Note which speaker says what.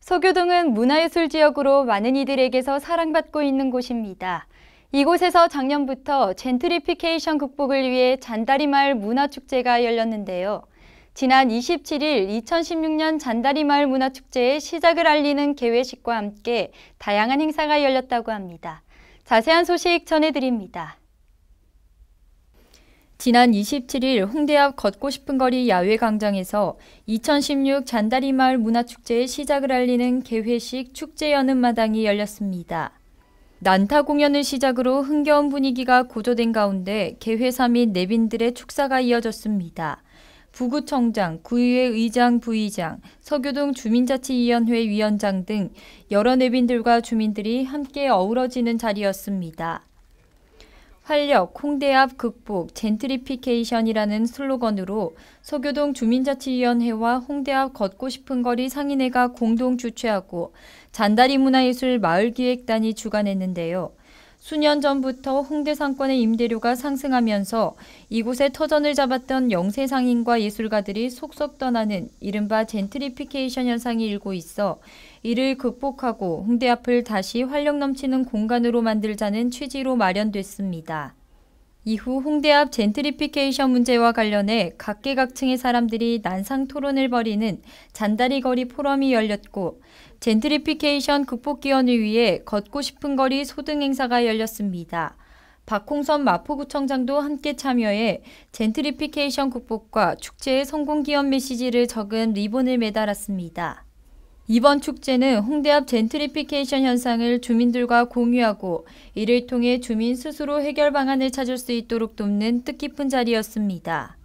Speaker 1: 서교동은 문화예술 지역으로 많은 이들에게서 사랑받고 있는 곳입니다. 이곳에서 작년부터 젠트리피케이션 극복을 위해 잔다리마을 문화축제가 열렸는데요. 지난 27일 2016년 잔다리마을 문화축제의 시작을 알리는 개회식과 함께 다양한 행사가 열렸다고 합니다. 자세한 소식 전해드립니다. 지난 27일 홍대 앞 걷고 싶은 거리 야외 광장에서 2016 잔다리 마을 문화축제의 시작을 알리는 개회식 축제 여는 마당이 열렸습니다. 난타 공연을 시작으로 흥겨운 분위기가 고조된 가운데 개회사 및 내빈들의 축사가 이어졌습니다. 부구청장, 구의회 의장, 부의장, 서교동 주민자치위원회 위원장 등 여러 내빈들과 주민들이 함께 어우러지는 자리였습니다. 활력, 홍대압 극복, 젠트리피케이션이라는 슬로건으로 서교동 주민자치위원회와 홍대압 걷고 싶은 거리 상인회가 공동 주최하고 잔다리 문화예술 마을기획단이 주관했는데요. 수년 전부터 홍대 상권의 임대료가 상승하면서 이곳에 터전을 잡았던 영세 상인과 예술가들이 속속 떠나는 이른바 젠트리피케이션 현상이 일고 있어 이를 극복하고 홍대 앞을 다시 활력 넘치는 공간으로 만들자는 취지로 마련됐습니다. 이후 홍대 앞 젠트리피케이션 문제와 관련해 각계각층의 사람들이 난상 토론을 벌이는 잔다리 거리 포럼이 열렸고 젠트리피케이션 극복 기원을 위해 걷고 싶은 거리 소등 행사가 열렸습니다. 박홍선 마포구청장도 함께 참여해 젠트리피케이션 극복과 축제의 성공 기원 메시지를 적은 리본을 매달았습니다. 이번 축제는 홍대 앞 젠트리피케이션 현상을 주민들과 공유하고 이를 통해 주민 스스로 해결 방안을 찾을 수 있도록 돕는 뜻깊은 자리였습니다.